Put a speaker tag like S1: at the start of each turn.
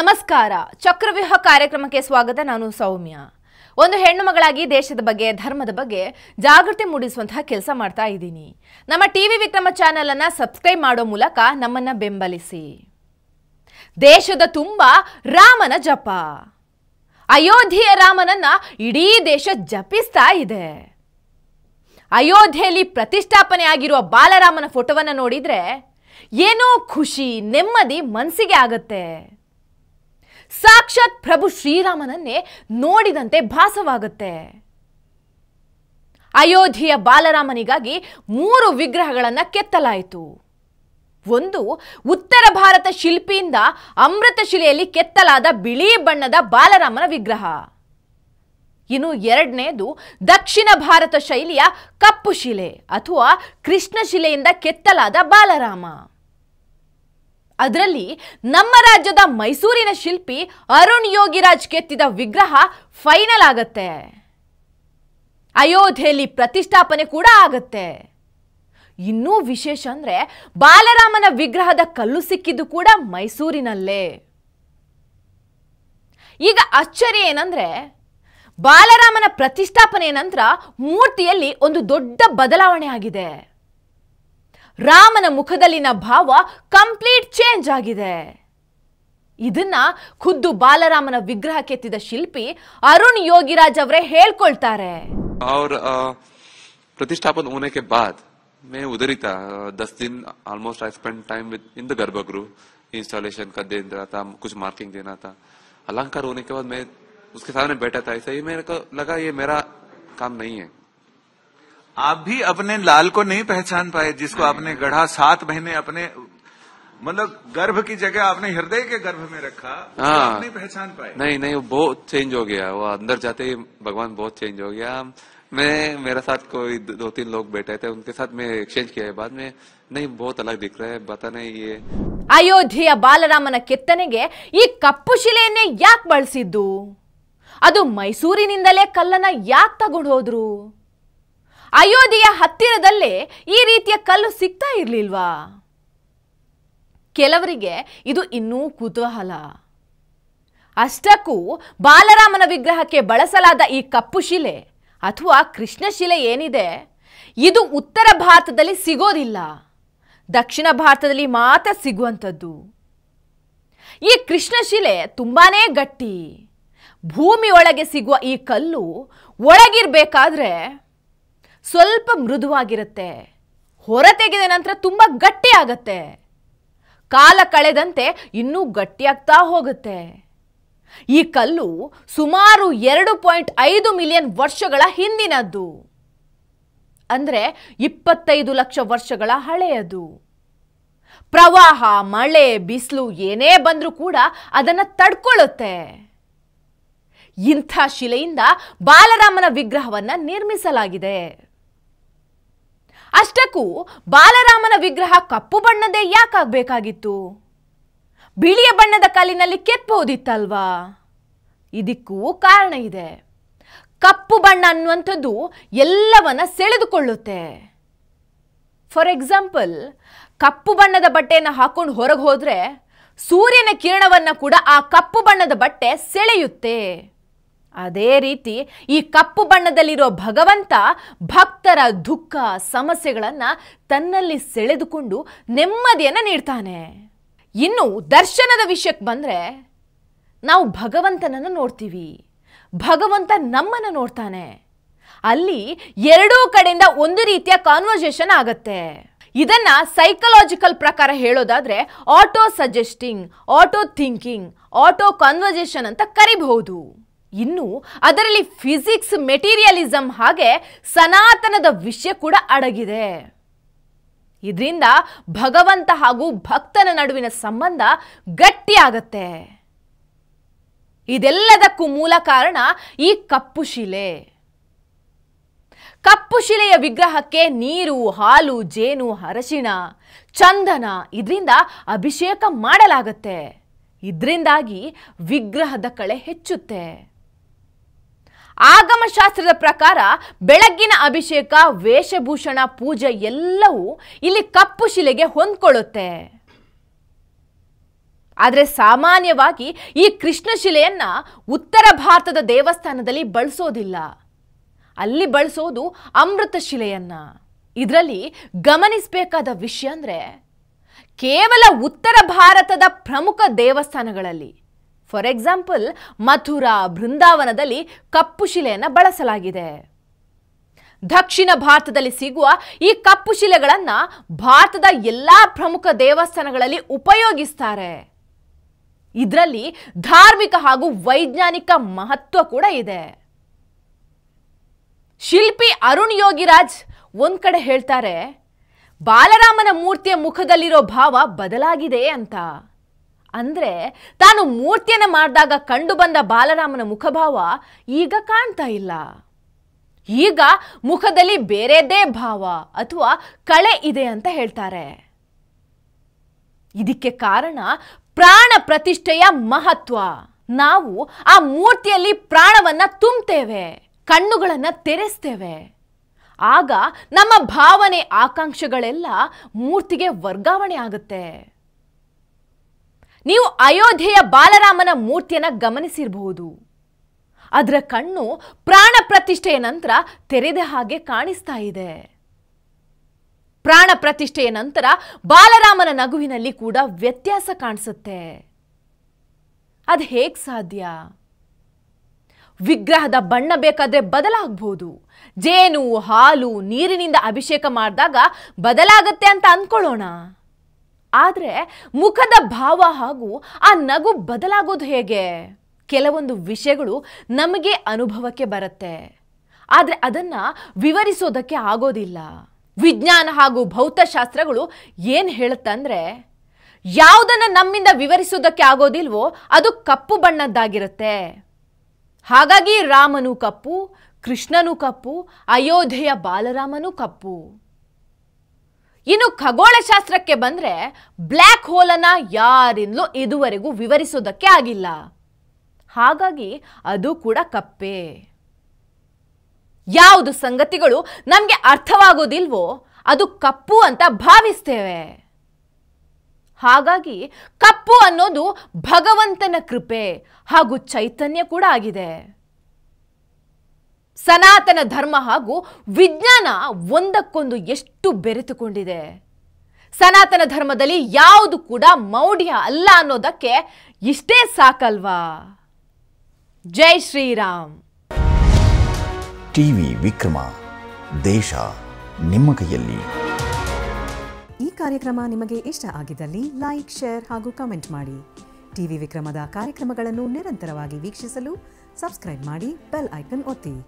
S1: ನಮಸ್ಕಾರ ಚಕ್ರವ್ಯೂಹ ಕಾರ್ಯಕ್ರಮಕ್ಕೆ ಸ್ವಾಗತ ನಾನು ಸೌಮ್ಯ ಒಂದು ಹೆಣ್ಣು ಮಗಳಾಗಿ ದೇಶದ ಬಗ್ಗೆ ಧರ್ಮದ ಬಗ್ಗೆ ಜಾಗೃತಿ ಮೂಡಿಸುವಂತಹ ಕೆಲಸ ಮಾಡ್ತಾ ಇದ್ದೀನಿ ನಮ್ಮ T V Vikrama channel subscribe ಮಾಡೋ ಮೂಲಕ ನಮ್ಮನ್ನ ಬೆಂಬಲಿಸಿ ದೇಶದ ತುಂಬ ರಾಮನ ಜಪ ಅಯೋಧ್ಯೆಯ ರಾಮನನ್ನ ಇಡೀ ದೇಶ ಜಪಿಸ್ತಾ ಇದೆ ಅಯೋಧ್ಯೆಯಲ್ಲಿ ಪ್ರತಿಷ್ಠಾಪನೆ ಆಗಿರುವ ಬಾಲರಾಮನ ಫೋಟೋವನ್ನು ನೋಡಿದರೆ ಏನೋ ಖುಷಿ ನೆಮ್ಮದಿ ಮನಸ್ಸಿಗೆ ಆಗತ್ತೆ ಸಾಕ್ಷಾತ್ ಪ್ರಭು ಶ್ರೀರಾಮನನ್ನೇ ನೋಡಿದಂತೆ ಭಾಸವಾಗುತ್ತೆ ಅಯೋಧ್ಯೆಯ ಬಾಲರಾಮನಿಗಾಗಿ ಮೂರು ವಿಗ್ರಹಗಳನ್ನು ಕೆತ್ತಲಾಯಿತು ಒಂದು ಉತ್ತರ ಭಾರತ ಶಿಲ್ಪಿಯಿಂದ ಅಮೃತಶಿಲೆಯಲ್ಲಿ ಕೆತ್ತಲಾದ ಬಿಳಿ ಬಣ್ಣದ ಬಾಲರಾಮನ ವಿಗ್ರಹ ಇನ್ನು ಎರಡನೇದು ದಕ್ಷಿಣ ಭಾರತ ಶೈಲಿಯ ಕಪ್ಪು ಶಿಲೆ ಅಥವಾ ಕೃಷ್ಣ ಶಿಲೆಯಿಂದ ಕೆತ್ತಲಾದ ಬಾಲರಾಮ ಅದರಲ್ಲಿ ನಮ್ಮ ರಾಜ್ಯದ ಮೈಸೂರಿನ ಶಿಲ್ಪಿ ಅರುಣ್ ಯೋಗಿರಾಜ್ ಕೆತ್ತಿದ ವಿಗ್ರಹ ಫೈನಲ್ ಆಗತ್ತೆ ಅಯೋಧ್ಯೆಯಲ್ಲಿ ಪ್ರತಿಷ್ಠಾಪನೆ ಕೂಡ ಆಗತ್ತೆ ಇನ್ನೂ ವಿಶೇಷ ಅಂದರೆ ಬಾಲರಾಮನ ವಿಗ್ರಹದ ಕಲ್ಲು ಸಿಕ್ಕಿದ್ದು ಕೂಡ ಮೈಸೂರಿನಲ್ಲೇ ಈಗ ಅಚ್ಚರಿ ಏನಂದ್ರೆ ಬಾಲರಾಮನ ಪ್ರತಿಷ್ಠಾಪನೆ ನಂತರ ಮೂರ್ತಿಯಲ್ಲಿ ಒಂದು ದೊಡ್ಡ ಬದಲಾವಣೆ ಆಗಿದೆ ರಾಮನ ಮುಖದಲ್ಲಿನ ಭಾವ ಕಂಪ್ಲೀಟ್ ಚೇಂಜ್ ಆಗಿದೆ ಇದನ್ನ ಖುದ್ದು ಬಾಲರಾಮನ ವಿಗ್ರಹ ಕೆತ್ತಿದ ಶಿಲ್ಪಿ ಅರುಣ್ ಯೋಗಿರಾಜ್ ಅವರೇ ಹೇಳ್ಕೊಳ್ತಾರೆ ಅವ್ರ ಪ್ರತಿಷ್ಠಾಪನ ಹೋನಕ್ಕೆ ಬಾದ್ ಮೇ ಉದರಿತ ದಸ್ ದಿನ almost I spend time with in the ಗರ್ಭಗುರು ಇನ್ಸ್ಟಾಲೇಷನ್ ಕದ್ದೆ ಇಂದ್ರಾತ ಕುಚ್ ಮಾರ್ಕಿಂಗ್ ದೇನಾತ ಅಲಂಕಾರ ಹೋನಕ್ಕೆ ಬಾದ್ ಮೇ ಉಸ್ಕೆ ಸಾಧನೆ ಬೇಟಾ ತಾಯಿ ಸೈ ಮೇರೆ ಲಗಾ ಯೇ ಮೇರಾ ಕಾಮ್ ನಹೀ ಹೈ आप भी अपने लाल को नहीं पहचान पाए जिसको आपने गढ़ा सात महीने अपने मतलब गर्भ की जगह आपने हृदय के गर्भ में रखा हाँ नहीं पहचान पाए नहीं नहीं वो बहुत चेंज हो गया वो अंदर जाते ही भगवान बहुत चेंज हो गया मैं मेरे साथ कोई दो तीन लोग बैठे थे उनके साथ मैं एक्सचेंज किया है बाद में नहीं बहुत अलग दिख है बता नहीं ये अयोध्या ಈ ಕಪ್ಪು ಶಿಲೆಯನ್ನೇ ಯಾಕೆ ಬಳಸಿದ್ದು ಅದು ಮೈಸೂರಿನಿಂದಲೇ ಕಲ್ಲನ್ನ कल तक ಹೋದ್ರು ಅಯೋಧ್ಯೆಯ ಹತ್ತಿರದಲ್ಲೇ ಈ ರೀತಿಯ ಕಲ್ಲು ಸಿಗ್ತಾ ಇರಲಿಲ್ವಾ ಕೆಲವರಿಗೆ ಇದು ಇನ್ನೂ ಕುತೂಹಲ ಅಷ್ಟಕ್ಕೂ ಬಾಲರಾಮನ ವಿಗ್ರಹಕ್ಕೆ ಬಳಸಲಾದ ಈ ಕಪ್ಪು ಶಿಲೆ ಅಥವಾ ಕೃಷ್ಣಶಿಲೆ ಏನಿದೆ ಇದು ಉತ್ತರ ಭಾರತದಲ್ಲಿ ಸಿಗೋದಿಲ್ಲ ದಕ್ಷಿಣ ಭಾರತದಲ್ಲಿ ಮಾತ್ರ ಸಿಗುವಂಥದ್ದು ಈ ಕೃಷ್ಣಶಿಲೆ ತುಂಬಾನೇ ಗಟ್ಟಿ ಭೂಮಿಯೊಳಗೆ ಸಿಗುವ ಈ ಕಲ್ಲು ಒಳಗಿರಬೇಕಾದ್ರೆ ಸ್ವಲ್ಪ ಮೃದುವಾಗಿರುತ್ತೆ ಹೊರತೆಗೆದ ನಂತರ ತುಂಬ ಗಟ್ಟಿ ಕಾಲ ಕಳೆದಂತೆ ಇನ್ನೂ ಗಟ್ಟಿಯಾಗ್ತಾ ಹೋಗುತ್ತೆ ಈ ಕಲ್ಲು ಸುಮಾರು ಎರಡು ಪಾಯಿಂಟ್ ಐದು ಮಿಲಿಯನ್ ವರ್ಷಗಳ ಹಿಂದಿನದ್ದು ಅಂದರೆ ಇಪ್ಪತ್ತೈದು ಲಕ್ಷ ವರ್ಷಗಳ ಹಳೆಯದು ಪ್ರವಾಹ ಮಳೆ ಬಿಸಿಲು ಏನೇ ಬಂದರೂ ಕೂಡ ಅದನ್ನು ತಡ್ಕೊಳ್ಳುತ್ತೆ ಇಂಥ ಶಿಲೆಯಿಂದ ಬಾಲರಾಮನ ವಿಗ್ರಹವನ್ನು ನಿರ್ಮಿಸಲಾಗಿದೆ ಅಷ್ಟಕ್ಕೂ ಬಾಲರಾಮನ ವಿಗ್ರಹ ಕಪ್ಪು ಬಣ್ಣದೇ ಯಾಕಾಗಬೇಕಾಗಿತ್ತು ಬಿಳಿಯ ಬಣ್ಣದ ಕಲ್ಲಿನಲ್ಲಿ ಕೆತ್ತಬಹುದಿತ್ತಲ್ವಾ ಇದಕ್ಕೂ ಕಾರಣ ಇದೆ ಕಪ್ಪು ಬಣ್ಣ ಅನ್ನುವಂಥದ್ದು ಎಲ್ಲವನ್ನ ಸೆಳೆದುಕೊಳ್ಳುತ್ತೆ ಫಾರ್ ಎಕ್ಸಾಂಪಲ್ ಕಪ್ಪು ಬಣ್ಣದ ಬಟ್ಟೆಯನ್ನು ಹಾಕೊಂಡು ಹೊರಗೆ ಹೋದರೆ ಸೂರ್ಯನ ಕಿರಣವನ್ನು ಕೂಡ ಆ ಕಪ್ಪು ಬಣ್ಣದ ಬಟ್ಟೆ ಸೆಳೆಯುತ್ತೆ ಅದೇ ರೀತಿ ಈ ಕಪ್ಪು ಬಣ್ಣದಲ್ಲಿರೋ ಭಗವಂತ ಭಕ್ತರ ದುಃಖ ಸಮಸ್ಯೆಗಳನ್ನು ತನ್ನಲ್ಲಿ ಸೆಳೆದುಕೊಂಡು ನೆಮ್ಮದಿಯನ್ನು ನೀಡ್ತಾನೆ ಇನ್ನು ದರ್ಶನದ ವಿಷಯಕ್ಕೆ ಬಂದರೆ ನಾವು ಭಗವಂತನನ್ನು ನೋಡ್ತೀವಿ ಭಗವಂತ ನಮ್ಮನ್ನು ನೋಡ್ತಾನೆ ಅಲ್ಲಿ ಎರಡೂ ಕಡೆಯಿಂದ ಒಂದು ರೀತಿಯ ಕಾನ್ವರ್ಸೇಷನ್ ಆಗತ್ತೆ ಇದನ್ನ ಸೈಕಲಾಜಿಕಲ್ ಪ್ರಕಾರ ಹೇಳೋದಾದ್ರೆ auto suggesting auto thinking auto conversation ಅಂತ ಕರಿಬಹುದು ಇನ್ನು ಅದರಲ್ಲಿ ಫಿಸಿಕ್ಸ್ ಮೆಟೀರಿಯಲಿಸಂ ಹಾಗೆ ಸನಾತನದ ವಿಷಯ ಕೂಡ ಅಡಗಿದೆ ಇದರಿಂದ ಭಗವಂತ ಹಾಗೂ ಭಕ್ತನ ನಡುವಿನ ಸಂಬಂಧ ಗಟ್ಟಿಯಾಗತ್ತೆ ಇದೆಲ್ಲದಕ್ಕೂ ಮೂಲ ಕಾರಣ ಈ ಕಪ್ಪು ಶಿಲೆ ಕಪ್ಪು ಶಿಲೆಯ ವಿಗ್ರಹಕ್ಕೆ ನೀರು ಹಾಲು ಜೇನು ಅರಶಿಣ ಚಂದನ ಇದರಿಂದ ಅಭಿಷೇಕ ಮಾಡಲಾಗತ್ತೆ ಇದರಿಂದಾಗಿ ವಿಗ್ರಹದ ಕಳೆ ಹೆಚ್ಚುತ್ತೆ ಆಗಮಶಾಸ್ತ್ರದ ಪ್ರಕಾರ ಬೆಳಗ್ಗಿನ ಅಭಿಷೇಕ ವೇಷಭೂಷಣ ಪೂಜೆ ಎಲ್ಲವೂ ಇಲ್ಲಿ ಕಪ್ಪು ಶಿಲೆಗೆ ಹೊಂದ್ಕೊಳ್ಳುತ್ತೆ ಆದರೆ ಸಾಮಾನ್ಯವಾಗಿ ಈ ಕೃಷ್ಣ ಶಿಲೆಯನ್ನು ಉತ್ತರ ಭಾರತದ ದೇವಸ್ಥಾನದಲ್ಲಿ ಬಳಸೋದಿಲ್ಲ ಅಲ್ಲಿ ಬಳಸೋದು ಅಮೃತ ಶಿಲೆಯನ್ನ ಇದರಲ್ಲಿ ಗಮನಿಸಬೇಕಾದ ವಿಷಯ ಅಂದರೆ ಕೇವಲ ಉತ್ತರ ಭಾರತದ ಪ್ರಮುಖ ದೇವಸ್ಥಾನಗಳಲ್ಲಿ ಫಾರ್ ಎಕ್ಸಾಂಪಲ್ ಮಥುರಾ ಬೃಂದಾವನದಲ್ಲಿ ಕಪ್ಪು ಶಿಲೆಯನ್ನು ಬಳಸಲಾಗಿದೆ ದಕ್ಷಿಣ ಭಾರತದಲ್ಲಿ ಸಿಗುವ ಈ ಕಪ್ಪು ಶಿಲೆಗಳನ್ನು ಭಾರತದ ಎಲ್ಲ ಪ್ರಮುಖ ದೇವಸ್ಥಾನಗಳಲ್ಲಿ ಉಪಯೋಗಿಸ್ತಾರೆ ಇದರಲ್ಲಿ ಧಾರ್ಮಿಕ ಹಾಗೂ ವೈಜ್ಞಾನಿಕ ಮಹತ್ವ ಕೂಡ ಇದೆ ಶಿಲ್ಪಿ ಅರುಣ್ ಯೋಗಿರಾಜ್ ಒಂದ್ ಕಡೆ ಹೇಳ್ತಾರೆ ಬಾಲರಾಮನ ಮೂರ್ತಿಯ ಮುಖದಲ್ಲಿರೋ ಭಾವ ಬದಲಾಗಿದೆ ಅಂತ ಅಂದ್ರೆ ತಾನು ಮೂರ್ತಿಯನ್ನು ಮಾಡಿದಾಗ ಕಂಡು ಬಂದ ಬಾಲರಾಮನ ಮುಖಭಾವ ಈಗ ಕಾಣ್ತಾ ಇಲ್ಲ ಈಗ ಮುಖದಲ್ಲಿ ಬೇರೆದೇ ಭಾವ ಅಥವಾ ಕಳೆ ಇದೆ ಅಂತ ಹೇಳ್ತಾರೆ ಇದಕ್ಕೆ ಕಾರಣ ಪ್ರಾಣ ಪ್ರತಿಷ್ಠೆಯ ಮಹತ್ವ ನಾವು ಆ ಮೂರ್ತಿಯಲ್ಲಿ ಪ್ರಾಣವನ್ನ ತುಂಬುತ್ತೇವೆ ಕಣ್ಣುಗಳನ್ನ ತೆರೆಸ್ತೇವೆ ಆಗ ನಮ್ಮ ಭಾವನೆ ಆಕಾಂಕ್ಷೆಗಳೆಲ್ಲ ಮೂರ್ತಿಗೆ ವರ್ಗಾವಣೆ ಆಗುತ್ತೆ ನೀವು ಅಯೋಧ್ಯೆಯ ಬಾಲರಾಮನ ಮೂರ್ತಿಯನ್ನು ಗಮನಿಸಿರಬಹುದು ಅದರ ಕಣ್ಣು ಪ್ರಾಣ ಪ್ರತಿಷ್ಠೆಯ ನಂತರ ತೆರೆದ ಹಾಗೆ ಕಾಣಿಸ್ತಾ ಇದೆ ಪ್ರಾಣ ಪ್ರತಿಷ್ಠೆಯ ನಂತರ ಬಾಲರಾಮನ ನಗುವಿನಲ್ಲಿ ಕೂಡ ವ್ಯತ್ಯಾಸ ಕಾಣಿಸುತ್ತೆ ಅದು ಹೇಗೆ ಸಾಧ್ಯ ವಿಗ್ರಹದ ಬಣ್ಣ ಬೇಕಾದ್ರೆ ಬದಲಾಗಬಹುದು ಜೇನು ಹಾಲು ನೀರಿನಿಂದ ಅಭಿಷೇಕ ಮಾಡಿದಾಗ ಬದಲಾಗುತ್ತೆ ಅಂತ ಅಂದ್ಕೊಳ್ಳೋಣ ಆದರೆ ಮುಖದ ಭಾವ ಹಾಗೂ ಆ ನಗು ಬದಲಾಗೋದು ಹೇಗೆ ಕೆಲವೊಂದು ವಿಷಯಗಳು ನಮಗೆ ಅನುಭವಕ್ಕೆ ಬರುತ್ತೆ ಆದರೆ ಅದನ್ನು ವಿವರಿಸೋದಕ್ಕೆ ಆಗೋದಿಲ್ಲ ವಿಜ್ಞಾನ ಹಾಗೂ ಭೌತಶಾಸ್ತ್ರಗಳು ಏನು ಹೇಳುತ್ತಂದರೆ ಯಾವುದನ್ನು ನಮ್ಮಿಂದ ವಿವರಿಸೋದಕ್ಕೆ ಆಗೋದಿಲ್ವೋ ಅದು ಕಪ್ಪು ಬಣ್ಣದ್ದಾಗಿರುತ್ತೆ ಹಾಗಾಗಿ ರಾಮನು ಕಪ್ಪು ಕೃಷ್ಣನು ಕಪ್ಪು ಅಯೋಧ್ಯೆಯ ಬಾಲರಾಮನು ಕಪ್ಪು ಇನ್ನು ಖಗೋಳಶಾಸ್ತ್ರಕ್ಕೆ ಬಂದರೆ ಬ್ಲ್ಯಾಕ್ ಹೋಲನ್ನು ಯಾರಿಂದಲೂ ಇದುವರೆಗೂ ವಿವರಿಸೋದಕ್ಕೆ ಆಗಿಲ್ಲ ಹಾಗಾಗಿ ಅದು ಕೂಡ ಕಪ್ಪೆ ಯಾವುದು ಸಂಗತಿಗಳು ನಮಗೆ ಅರ್ಥವಾಗೋದಿಲ್ವೋ ಅದು ಕಪ್ಪು ಅಂತ ಭಾವಿಸ್ತೇವೆ ಹಾಗಾಗಿ ಕಪ್ಪು ಅನ್ನೋದು ಭಗವಂತನ ಕೃಪೆ ಹಾಗೂ ಚೈತನ್ಯ ಕೂಡ ಆಗಿದೆ ಸನಾತನ ಧರ್ಮ ಹಾಗೂ ವಿಜ್ಞಾನ ಒಂದಕ್ಕೊಂದು ಎಷ್ಟು ಬೆರೆತುಕೊಂಡಿದೆ ಸನಾತನ ಧರ್ಮದಲ್ಲಿ ಯಾವುದು ಕೂಡ ಮೌಢ್ಯ ಅಲ್ಲ ಅನ್ನೋದಕ್ಕೆ ಇಷ್ಟೇ ಸಾಕಲ್ವಾ ಜೈ ಶ್ರೀರಾಮ್ ಟಿವಿ ವಿಕ್ರಮ ದೇಶ ನಿಮ್ಮ ಕೈಯಲ್ಲಿ ಈ ಕಾರ್ಯಕ್ರಮ ನಿಮಗೆ ಇಷ್ಟ ಆಗಿದ್ದಲ್ಲಿ ಲೈಕ್ ಶೇರ್ ಹಾಗೂ ಕಮೆಂಟ್ ಮಾಡಿ ಟಿವಿ ವಿಕ್ರಮದ ಕಾರ್ಯಕ್ರಮಗಳನ್ನು ನಿರಂತರವಾಗಿ ವೀಕ್ಷಿಸಲು ಸಬ್ಸ್ಕ್ರೈಬ್ ಮಾಡಿ ಬೆಲ್ ಐಕನ್ ಒತ್ತಿ